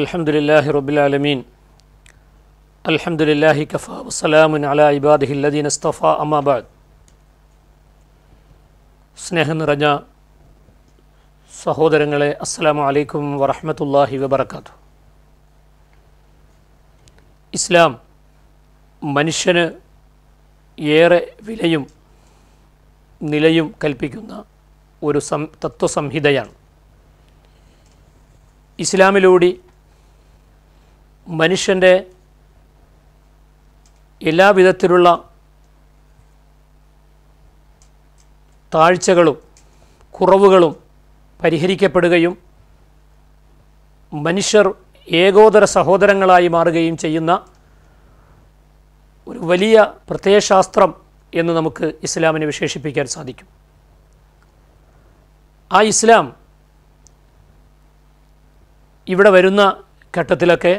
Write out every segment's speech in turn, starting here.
الحمد لله رب العالمين الحمد لله كفى وسلام على عباده الذين اصطفى أما بعد സ്നേഹം നിറഞ്ഞ സഹോദരങ്ങളെ അസ്സലാമു അലൈക്കും വറഹമത്തല്ലാഹി വബർക്കാത്തു ഇസ്ലാം മനുഷ്യന് ഏറെ വിലയും നിലയും കൽപ്പിക്കുന്ന ഒരു സം തത്വസംഹിതയാണ് ഇസ്ലാമിലൂടെ മനുഷ്യൻ്റെ എല്ലാവിധത്തിലുള്ള താഴ്ചകളും കുറവുകളും പരിഹരിക്കപ്പെടുകയും മനുഷ്യർ ഏകോദര സഹോദരങ്ങളായി മാറുകയും ചെയ്യുന്ന ഒരു വലിയ പ്രത്യയശാസ്ത്രം എന്ന് നമുക്ക് ഇസ്ലാമിനെ വിശേഷിപ്പിക്കാൻ സാധിക്കും ആ ഇസ്ലാം ഇവിടെ വരുന്ന ഘട്ടത്തിലൊക്കെ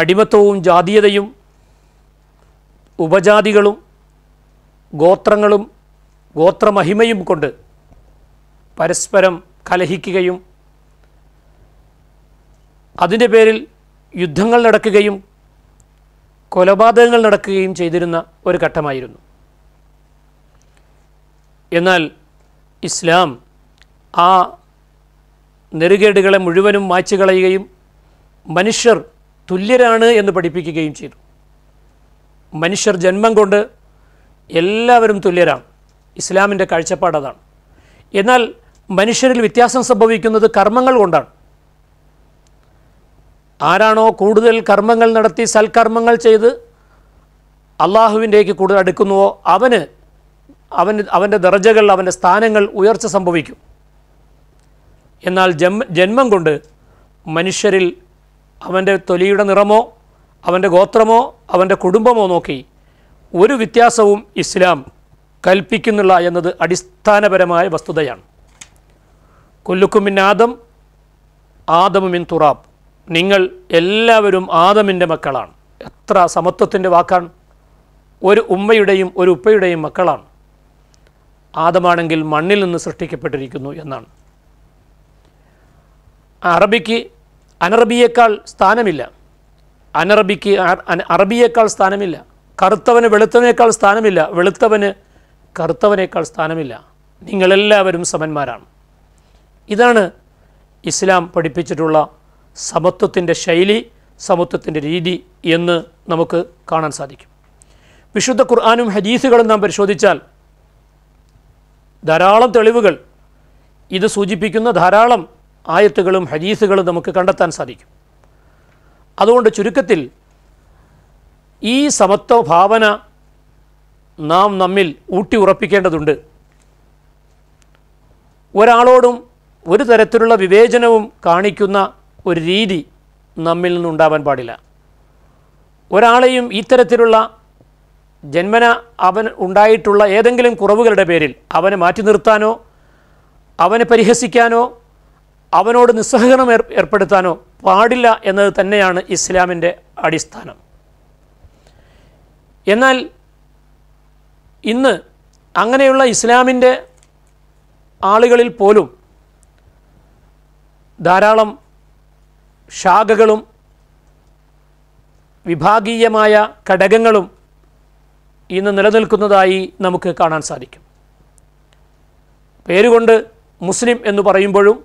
അടിമത്വവും ജാതീയതയും ഉപജാതികളും ഗോത്രങ്ങളും ഗോത്രമഹിമയും കൊണ്ട് പരസ്പരം കലഹിക്കുകയും അതിൻ്റെ പേരിൽ യുദ്ധങ്ങൾ നടക്കുകയും കൊലപാതകങ്ങൾ നടക്കുകയും ചെയ്തിരുന്ന ഒരു ഘട്ടമായിരുന്നു എന്നാൽ ഇസ്ലാം ആ നെറുകേടുകളെ മുഴുവനും മാച്ചുകളയുകയും മനുഷ്യർ തുല്യരാണ് എന്ന് പഠിപ്പിക്കുകയും ചെയ്തു മനുഷ്യർ ജന്മം കൊണ്ട് എല്ലാവരും തുല്യരാണ് ഇസ്ലാമിൻ്റെ കാഴ്ചപ്പാട് അതാണ് എന്നാൽ മനുഷ്യരിൽ വ്യത്യാസം സംഭവിക്കുന്നത് കർമ്മങ്ങൾ കൊണ്ടാണ് ആരാണോ കൂടുതൽ കർമ്മങ്ങൾ നടത്തി സൽക്കർമ്മങ്ങൾ ചെയ്ത് അള്ളാഹുവിൻ്റേക്ക് കൂടുതൽ അടുക്കുന്നുവോ അവന് അവന് അവൻ്റെ ദർജകൾ അവൻ്റെ സ്ഥാനങ്ങൾ ഉയർച്ച സംഭവിക്കും എന്നാൽ ജന്മം കൊണ്ട് മനുഷ്യരിൽ അവൻ്റെ തൊലിയുടെ നിറമോ അവൻ്റെ ഗോത്രമോ അവൻ്റെ കുടുംബമോ നോക്കി ഒരു വ്യത്യാസവും ഇസ്ലാം കൽപ്പിക്കുന്നില്ല എന്നത് അടിസ്ഥാനപരമായ വസ്തുതയാണ് കൊല്ലുക്കുമിൻ ആദം ആദമുമിൻ തുറാബ് നിങ്ങൾ എല്ലാവരും ആദമിൻ്റെ മക്കളാണ് എത്ര സമത്വത്തിൻ്റെ വാക്കാണ് ഒരു ഉമ്മയുടെയും ഒരു ഉപ്പയുടെയും മക്കളാണ് ആദമാണെങ്കിൽ മണ്ണിൽ നിന്ന് സൃഷ്ടിക്കപ്പെട്ടിരിക്കുന്നു എന്നാണ് അറബിക്ക് അനറബിയേക്കാൾ സ്ഥാനമില്ല അനറബിക്ക് അറബിയേക്കാൾ സ്ഥാനമില്ല കറുത്തവന് വെളുത്തവനേക്കാൾ സ്ഥാനമില്ല വെളുത്തവന് കറുത്തവനേക്കാൾ സ്ഥാനമില്ല നിങ്ങളെല്ലാവരും സമന്മാരാണ് ഇതാണ് ഇസ്ലാം പഠിപ്പിച്ചിട്ടുള്ള സമത്വത്തിൻ്റെ ശൈലി സമത്വത്തിൻ്റെ രീതി എന്ന് നമുക്ക് കാണാൻ സാധിക്കും വിശുദ്ധ ഖുർആാനും ഹദീസുകളും നാം പരിശോധിച്ചാൽ ധാരാളം തെളിവുകൾ ഇത് സൂചിപ്പിക്കുന്ന ധാരാളം ആയത്തുകളും ഹദീസുകളും നമുക്ക് കണ്ടെത്താൻ സാധിക്കും അതുകൊണ്ട് ചുരുക്കത്തിൽ ഈ സമത്വ ഭാവന നാം നമ്മിൽ ഊട്ടി ഉറപ്പിക്കേണ്ടതുണ്ട് ഒരാളോടും ഒരു തരത്തിലുള്ള വിവേചനവും കാണിക്കുന്ന ഒരു രീതി നമ്മിൽ നിന്നുണ്ടാവാൻ പാടില്ല ഒരാളെയും ഇത്തരത്തിലുള്ള ജന്മന അവൻ ഉണ്ടായിട്ടുള്ള ഏതെങ്കിലും കുറവുകളുടെ പേരിൽ അവനെ മാറ്റി നിർത്താനോ അവനെ പരിഹസിക്കാനോ അവനോട് നിസ്സഹകരണം ഏർപ്പെടുത്താനോ പാടില്ല എന്നത് തന്നെയാണ് ഇസ്ലാമിൻ്റെ അടിസ്ഥാനം എന്നാൽ ഇന്ന് അങ്ങനെയുള്ള ഇസ്ലാമിൻ്റെ ആളുകളിൽ പോലും ധാരാളം ശാഖകളും വിഭാഗീയമായ ഘടകങ്ങളും ഇന്ന് നിലനിൽക്കുന്നതായി നമുക്ക് കാണാൻ സാധിക്കും പേരുകൊണ്ട് മുസ്ലിം എന്ന് പറയുമ്പോഴും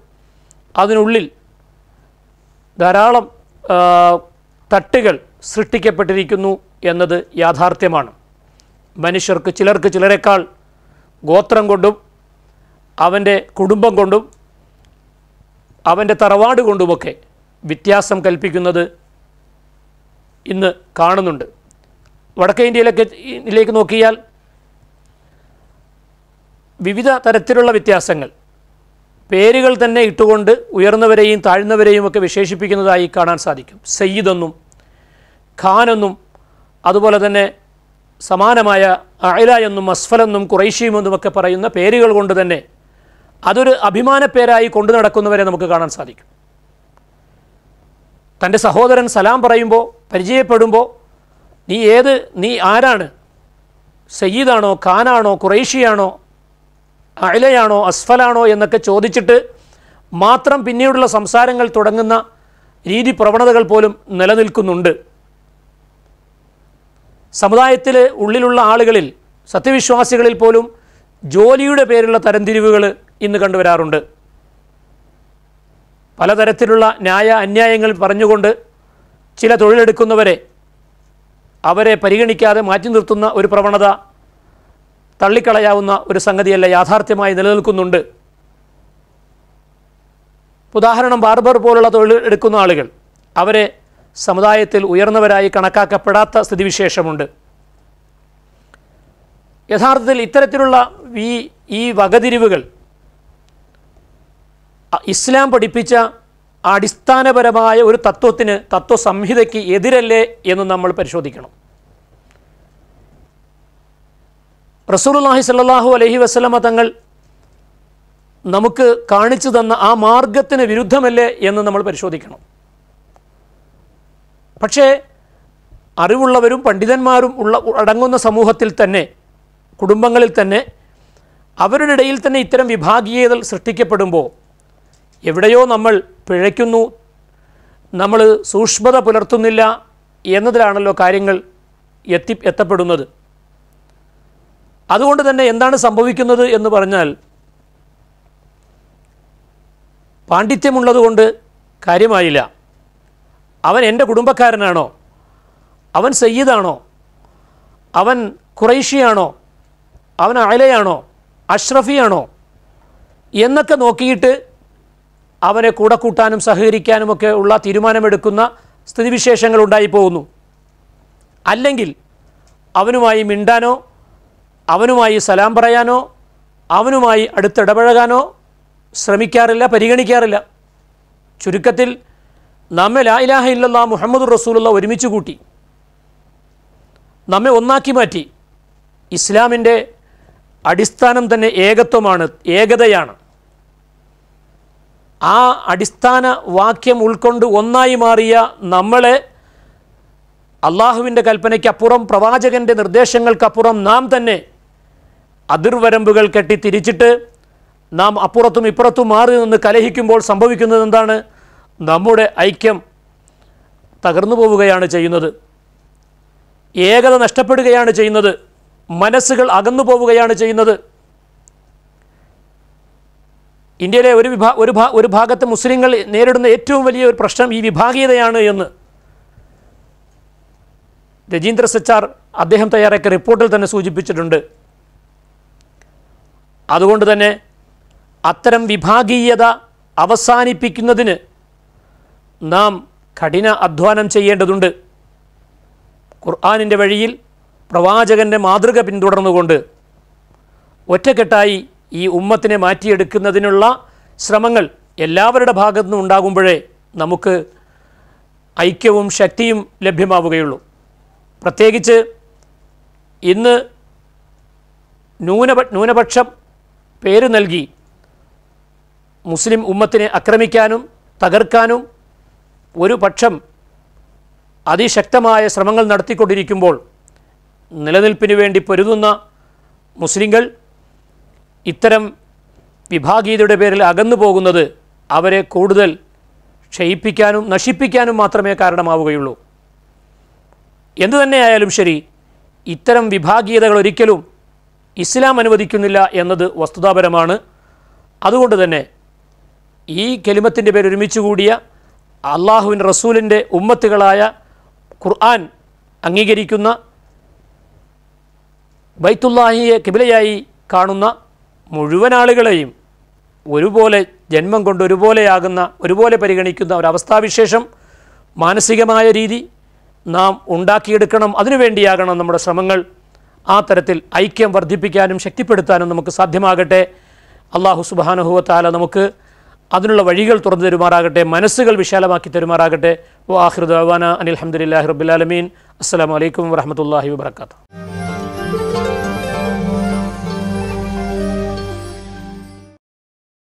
അതിനുള്ളിൽ ധാരാളം തട്ടുകൾ സൃഷ്ടിക്കപ്പെട്ടിരിക്കുന്നു എന്നത് യാഥാർത്ഥ്യമാണ് മനുഷ്യർക്ക് ചിലർക്ക് ചിലരെക്കാൾ ഗോത്രം കൊണ്ടും അവൻ്റെ കുടുംബം കൊണ്ടും അവൻ്റെ തറവാട് കൊണ്ടുമൊക്കെ വ്യത്യാസം കൽപ്പിക്കുന്നത് ഇന്ന് കാണുന്നുണ്ട് വടക്കേ ഇന്ത്യയിലൊക്കെ ഇതിലേക്ക് നോക്കിയാൽ വിവിധ തരത്തിലുള്ള വ്യത്യാസങ്ങൾ പേരുകൾ തന്നെ ഇട്ടുകൊണ്ട് ഉയർന്നവരെയും താഴ്ന്നവരെയും ഒക്കെ വിശേഷിപ്പിക്കുന്നതായി കാണാൻ സാധിക്കും സയ്യിദെന്നും ഖാനെന്നും അതുപോലെ തന്നെ സമാനമായ അയല എന്നും അസ്ഫലെന്നും കുറൈഷിയുമെന്നും ഒക്കെ പറയുന്ന പേരുകൾ കൊണ്ട് തന്നെ അതൊരു അഭിമാന പേരായി കൊണ്ടു നടക്കുന്നവരെ നമുക്ക് കാണാൻ സാധിക്കും തൻ്റെ സഹോദരൻ സലാം പറയുമ്പോൾ പരിചയപ്പെടുമ്പോൾ നീ ഏത് നീ ആരാണ് സയ്യിദാണോ ഖാനാണോ കുറേശിയാണോ അയിലയാണോ അസ്ഫലാണോ എന്നൊക്കെ ചോദിച്ചിട്ട് മാത്രം പിന്നീടുള്ള സംസാരങ്ങൾ തുടങ്ങുന്ന രീതി പ്രവണതകൾ പോലും നിലനിൽക്കുന്നുണ്ട് സമുദായത്തിൽ ഉള്ളിലുള്ള ആളുകളിൽ സത്യവിശ്വാസികളിൽ പോലും ജോലിയുടെ പേരിലുള്ള തരംതിരിവുകൾ ഇന്ന് കണ്ടുവരാറുണ്ട് പലതരത്തിലുള്ള ന്യായ അന്യായങ്ങൾ പറഞ്ഞുകൊണ്ട് ചില തൊഴിലെടുക്കുന്നവരെ അവരെ പരിഗണിക്കാതെ മാറ്റി നിർത്തുന്ന ഒരു പ്രവണത തള്ളിക്കളയാവുന്ന ഒരു സംഗതിയല്ല യാഥാർത്ഥ്യമായി നിലനിൽക്കുന്നുണ്ട് ഉദാഹരണം ബാർബർ പോലുള്ള തൊഴിൽ എടുക്കുന്ന ആളുകൾ അവരെ സമുദായത്തിൽ ഉയർന്നവരായി കണക്കാക്കപ്പെടാത്ത സ്ഥിതിവിശേഷമുണ്ട് യഥാർത്ഥത്തിൽ ഇത്തരത്തിലുള്ള ഈ ഈ വകതിരിവുകൾ ഇസ്ലാം പഠിപ്പിച്ച അടിസ്ഥാനപരമായ ഒരു തത്വത്തിന് തത്വസംഹിതയ്ക്ക് എതിരല്ലേ എന്ന് നമ്മൾ പരിശോധിക്കണം റസൂലുല്ലാഹി സല്ലാഹു അലഹി വസ്ലമ തങ്ങൾ നമുക്ക് കാണിച്ചു തന്ന ആ മാർഗത്തിന് വിരുദ്ധമല്ലേ എന്ന് നമ്മൾ പരിശോധിക്കണം പക്ഷേ അറിവുള്ളവരും പണ്ഡിതന്മാരും ഉള്ള അടങ്ങുന്ന സമൂഹത്തിൽ തന്നെ കുടുംബങ്ങളിൽ തന്നെ അവരുടെ ഇടയിൽ തന്നെ ഇത്തരം വിഭാഗീയതകൾ സൃഷ്ടിക്കപ്പെടുമ്പോൾ എവിടെയോ നമ്മൾ പിഴയ്ക്കുന്നു നമ്മൾ സൂക്ഷ്മത പുലർത്തുന്നില്ല എന്നതിലാണല്ലോ കാര്യങ്ങൾ എത്തി എത്തപ്പെടുന്നത് അതുകൊണ്ട് തന്നെ എന്താണ് സംഭവിക്കുന്നത് എന്ന് പറഞ്ഞാൽ പാണ്ഡിത്യമുള്ളതുകൊണ്ട് കാര്യമായില്ല അവൻ എൻ്റെ കുടുംബക്കാരനാണോ അവൻ സയ്യിദാണോ അവൻ കുറേശ്യയാണോ അവൻ അയലയാണോ അഷ്റഫിയാണോ എന്നൊക്കെ നോക്കിയിട്ട് അവനെ കൂടെ കൂട്ടാനും സഹകരിക്കാനുമൊക്കെ ഉള്ള തീരുമാനമെടുക്കുന്ന സ്ഥിതിവിശേഷങ്ങൾ ഉണ്ടായിപ്പോകുന്നു അല്ലെങ്കിൽ അവനുമായി മിണ്ടാനോ അവനുമായി സലാം പറയാനോ അവനുമായി അടുത്തിടപഴകാനോ ശ്രമിക്കാറില്ല പരിഗണിക്കാറില്ല ചുരുക്കത്തിൽ നമ്മെ ലാ ഇലാഹ ഇല്ലല്ലാ മുഹമ്മദ് റസൂലുള്ള ഒരുമിച്ച് കൂട്ടി നമ്മെ ഒന്നാക്കി മാറ്റി ഇസ്ലാമിൻ്റെ അടിസ്ഥാനം തന്നെ ഏകത്വമാണ് ഏകതയാണ് ആ അടിസ്ഥാന വാക്യം ഉൾക്കൊണ്ട് ഒന്നായി മാറിയ നമ്മളെ അള്ളാഹുവിൻ്റെ കൽപ്പനയ്ക്കപ്പുറം പ്രവാചകൻ്റെ നിർദ്ദേശങ്ങൾക്കപ്പുറം നാം തന്നെ അതിർവരമ്പുകൾ കെട്ടി തിരിച്ചിട്ട് നാം അപ്പുറത്തും ഇപ്പുറത്തും മാറി നിന്ന് കലഹിക്കുമ്പോൾ സംഭവിക്കുന്നത് എന്താണ് നമ്മുടെ ഐക്യം തകർന്നു പോവുകയാണ് ചെയ്യുന്നത് ഏകത നഷ്ടപ്പെടുകയാണ് ചെയ്യുന്നത് മനസ്സുകൾ അകന്നു പോവുകയാണ് ചെയ്യുന്നത് ഇന്ത്യയിലെ ഒരു വിഭാ ഒരു ഭാ ഒരു ഭാഗത്ത് മുസ്ലിങ്ങൾ നേരിടുന്ന ഏറ്റവും വലിയ ഒരു പ്രശ്നം ഈ വിഭാഗീയതയാണ് എന്ന് രജീന്ദ്ര സച്ചാർ അദ്ദേഹം തയ്യാറാക്കിയ റിപ്പോർട്ടിൽ തന്നെ സൂചിപ്പിച്ചിട്ടുണ്ട് അതുകൊണ്ട് തന്നെ അത്തരം വിഭാഗീയത അവസാനിപ്പിക്കുന്നതിന് നാം കഠിന അധ്വാനം ചെയ്യേണ്ടതുണ്ട് ഖുർആാനിൻ്റെ വഴിയിൽ പ്രവാചകൻ്റെ മാതൃക പിന്തുടർന്നുകൊണ്ട് ഒറ്റക്കെട്ടായി ഈ ഉമ്മത്തിനെ മാറ്റിയെടുക്കുന്നതിനുള്ള ശ്രമങ്ങൾ എല്ലാവരുടെ ഭാഗത്തു നിന്നും ഉണ്ടാകുമ്പോഴേ നമുക്ക് ഐക്യവും ശക്തിയും ലഭ്യമാവുകയുള്ളൂ പ്രത്യേകിച്ച് ഇന്ന് ന്യൂനപ ന്യൂനപക്ഷം പേര് നൽകി മുസ്ലിം ഉമ്മത്തിനെ ആക്രമിക്കാനും തകർക്കാനും ഒരു പക്ഷം അതിശക്തമായ ശ്രമങ്ങൾ നടത്തിക്കൊണ്ടിരിക്കുമ്പോൾ നിലനിൽപ്പിനു വേണ്ടി പൊരുതുന്ന മുസ്ലിങ്ങൾ ഇത്തരം വിഭാഗീയതയുടെ പേരിൽ അകന്നു പോകുന്നത് അവരെ കൂടുതൽ ക്ഷയിപ്പിക്കാനും നശിപ്പിക്കാനും മാത്രമേ കാരണമാവുകയുള്ളൂ എന്തു തന്നെയായാലും ശരി ഇത്തരം വിഭാഗീയതകൾ ഒരിക്കലും ഇസ്ലാം അനുവദിക്കുന്നില്ല എന്നത് വസ്തുതാപരമാണ് അതുകൊണ്ട് തന്നെ ഈ കെലിമത്തിൻ്റെ പേര് ഒരുമിച്ച് കൂടിയ അള്ളാഹുവിൻ റസൂലിൻ്റെ ഉമ്മത്തുകളായ ഖുർആൻ അംഗീകരിക്കുന്ന ബൈത്തുല്ലാഹിയെ കിബിലയായി കാണുന്ന മുഴുവൻ ആളുകളെയും ഒരുപോലെ ജന്മം കൊണ്ട് ഒരുപോലെയാകുന്ന ഒരുപോലെ പരിഗണിക്കുന്ന ഒരവസ്ഥാവിശേഷം മാനസികമായ രീതി നാം ഉണ്ടാക്കിയെടുക്കണം അതിനുവേണ്ടിയാകണം നമ്മുടെ ശ്രമങ്ങൾ ആ തരത്തിൽ ഐക്യം വർദ്ധിപ്പിക്കാനും ശക്തിപ്പെടുത്താനും നമുക്ക് സാധ്യമാകട്ടെ അള്ളാഹു സുബാനുഹുവത്താല നമുക്ക് അതിനുള്ള വഴികൾ തുറന്നു തരുമാറാകട്ടെ മനസ്സുകൾ വിശാലമാക്കി തരുമാറാകട്ടെ വാഹിർ അനിൽ അനിൽഹമ്മദില്ലാഹി റബ്ബുലാലമീൻ അസ്സാം വലൈക്കും വാഹമത്തല്ലാഹി വാത്തു